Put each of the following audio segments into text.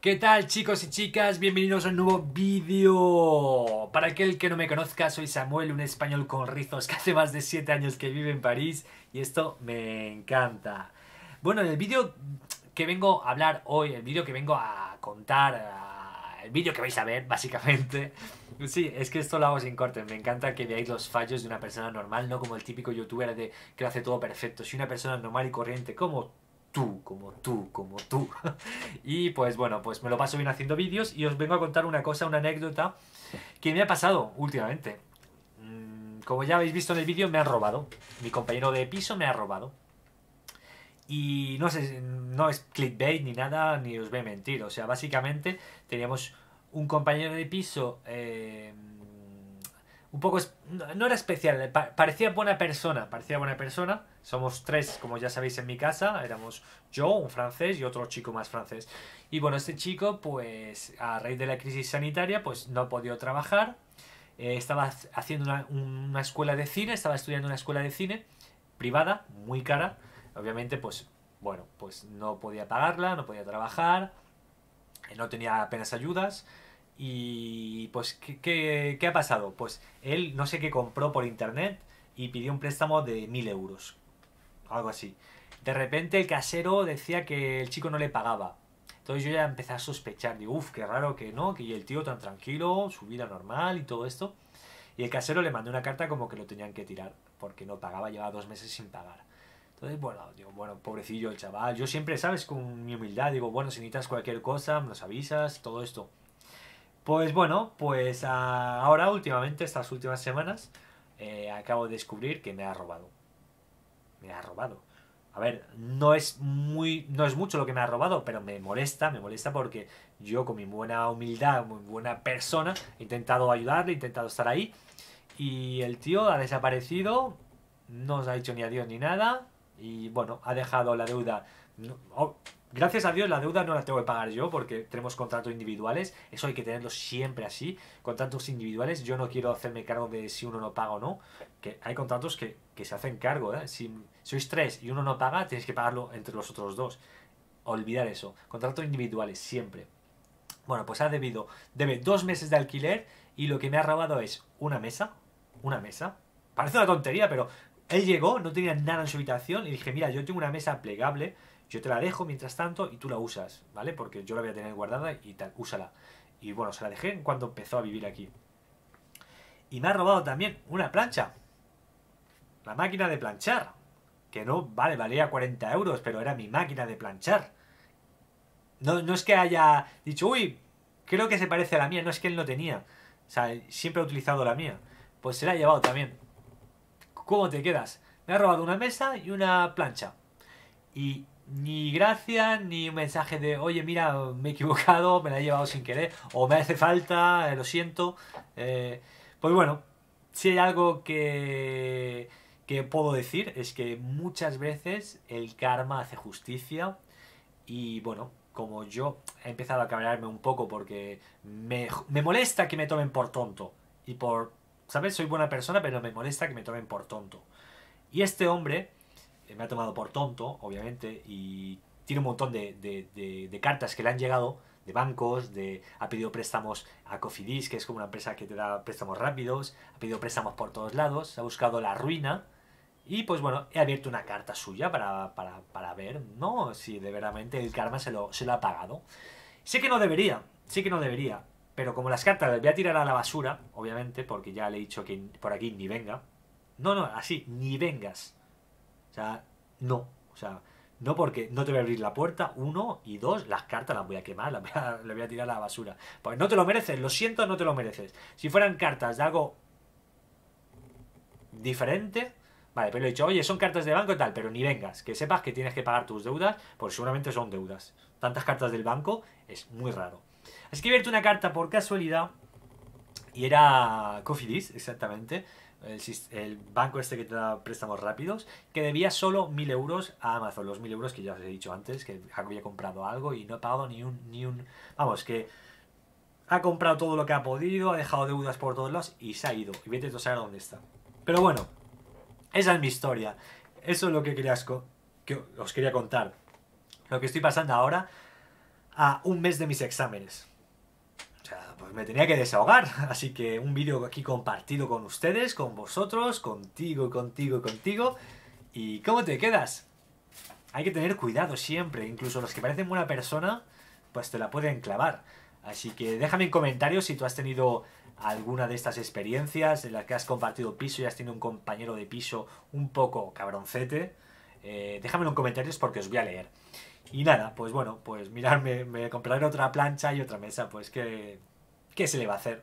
¿Qué tal chicos y chicas? Bienvenidos a un nuevo vídeo. Para aquel que no me conozca, soy Samuel, un español con rizos que hace más de 7 años que vive en París y esto me encanta. Bueno, el vídeo que vengo a hablar hoy, el vídeo que vengo a contar, eh, el vídeo que vais a ver básicamente, sí, es que esto lo hago sin corte me encanta que veáis los fallos de una persona normal, no como el típico youtuber de que lo hace todo perfecto. si una persona normal y corriente como tú, como tú, como tú. y pues bueno, pues me lo paso bien haciendo vídeos y os vengo a contar una cosa, una anécdota que me ha pasado últimamente. Mm, como ya habéis visto en el vídeo, me ha robado. Mi compañero de piso me ha robado. Y no, sé, no es clickbait ni nada, ni os voy a mentir. O sea, básicamente teníamos un compañero de piso... Eh, un poco, no era especial, eh, parecía buena persona, parecía buena persona. Somos tres, como ya sabéis, en mi casa. Éramos yo, un francés y otro chico más francés. Y bueno, este chico, pues a raíz de la crisis sanitaria, pues no ha trabajar. Eh, estaba haciendo una, una, escuela de cine, estaba estudiando una escuela de cine privada, muy cara. Obviamente, pues bueno, pues no podía pagarla, no podía trabajar, eh, no tenía apenas ayudas. Y pues, ¿qué, ha pasado? Pues él no sé qué compró por internet y pidió un préstamo de 1000 euros. Algo así. De repente el casero decía que el chico no le pagaba. Entonces yo ya empecé a sospechar, digo, uf, qué raro que no, que y el tío tan tranquilo, su vida normal y todo esto. Y el casero le mandó una carta como que lo tenían que tirar, porque no pagaba, llevaba dos meses sin pagar. Entonces, bueno, digo, bueno, pobrecillo el chaval. Yo siempre, ¿sabes? Con mi humildad, digo, bueno, si necesitas cualquier cosa, nos avisas, todo esto. Pues bueno, pues ah, ahora últimamente, estas últimas semanas, eh, acabo de descubrir que me ha robado. Me ha robado. A ver, no es muy, no es mucho lo que me ha robado, pero me molesta, me molesta porque yo con mi buena humildad, muy buena persona, he intentado ayudarle, he intentado estar ahí y el tío ha desaparecido, no os ha dicho ni adiós ni nada y bueno, ha dejado la deuda. Oh, Gracias a Dios la deuda no la tengo que pagar yo porque tenemos contratos individuales, eso hay que tenerlo siempre así, contratos individuales, yo no quiero hacerme cargo de si uno no paga o no, que hay contratos que, que se hacen cargo, ¿eh? si sois tres y uno no paga, tenéis que pagarlo entre los otros dos, olvidar eso, contratos individuales siempre. Bueno, pues ha debido, debe dos meses de alquiler y lo que me ha robado es una mesa, una mesa, parece una tontería, pero él llegó, no tenía nada en su habitación y dije, mira, yo tengo una mesa plegable, yo te la dejo mientras tanto y tú la usas, ¿vale? Porque yo la voy a tener guardada y tal, úsala. Y bueno, se la dejé cuando empezó a vivir aquí. Y me ha robado también una plancha. La máquina de planchar. Que no, vale, valía 40 euros, pero era mi máquina de planchar. No, no es que haya dicho, uy, creo que se parece a la mía, no es que él no tenía. O sea, siempre ha utilizado la mía. Pues se la ha llevado también. ¿Cómo te quedas? Me ha robado una mesa y una plancha. Y ni gracias, ni un mensaje de, oye, mira, me he equivocado, me la he llevado sin querer, o me hace falta, eh, lo siento. Eh, pues bueno, si hay algo que, que puedo decir es que muchas veces el karma hace justicia y bueno, como yo he empezado a cabrearme un poco porque me, me molesta que me tomen por tonto y por, ¿sabes? Soy buena persona, pero me molesta que me tomen por tonto. Y este hombre eh, me ha tomado por tonto, obviamente, y tiene un montón de, cartas que le han llegado de bancos, de, ha pedido préstamos a Cofidis, que es como una empresa que te da préstamos rápidos, ha pedido préstamos por todos lados, ha buscado la ruina, y pues bueno, he abierto una carta suya para, ver, ¿no? Si de verdad el karma se lo, se lo ha pagado. Sé que no debería, sé que no debería, pero como las cartas las voy a tirar a la basura, obviamente, porque ya le he dicho que por aquí ni venga. No, no, así, ni vengas no. O sea, no porque no te voy a abrir la puerta, uno, y dos, las cartas las voy a quemar, las voy a, tirar a la basura. Pues no te lo mereces, lo siento, no te lo mereces. Si fueran cartas de algo diferente, Vale, pero he dicho, oye, son cartas de banco y tal, pero ni vengas, que sepas que tienes que pagar tus deudas, porque seguramente son deudas. Tantas cartas del banco es muy raro. escribirte una carta por casualidad, y era cofidis exactamente el, banco este que te da préstamos rápidos, que debía solo 1000 euros a Amazon. Los 1000 euros que ya os he dicho antes, que había comprado algo y no ha pagado ni un. Ni un vamos, que ha comprado todo lo que ha podido, ha dejado deudas por todos lados y se ha ido. Y vete a saber dónde está. Pero bueno, esa es mi historia. Eso es lo que, quería que os quería contar. Lo que estoy pasando ahora a un mes de mis exámenes me tenía que desahogar. Así que un vídeo aquí compartido con ustedes, con vosotros, contigo, contigo, contigo. ¿Y cómo te quedas? Hay que tener cuidado siempre, incluso los que parecen buena persona, pues te la pueden clavar. Así que déjame en comentarios si tú has tenido alguna de estas experiencias en las que has compartido piso y has tenido un compañero de piso un poco cabroncete. Eh, déjamelo en comentarios porque os voy a leer. Y nada, pues bueno, pues mirarme, me compraré otra plancha y otra mesa, pues que ¿Qué se le va a hacer?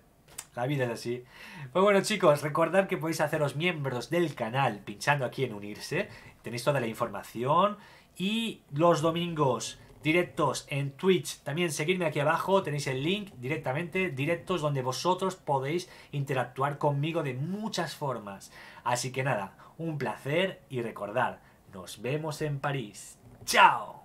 La vida es así. Pues bueno chicos, recordad que podéis haceros miembros del canal pinchando aquí en unirse. Tenéis toda la información. Y los domingos directos en Twitch, también seguidme aquí abajo, tenéis el link directamente, directos donde vosotros podéis interactuar conmigo de muchas formas. Así que nada, un placer y recordad, nos vemos en París. ¡Chao!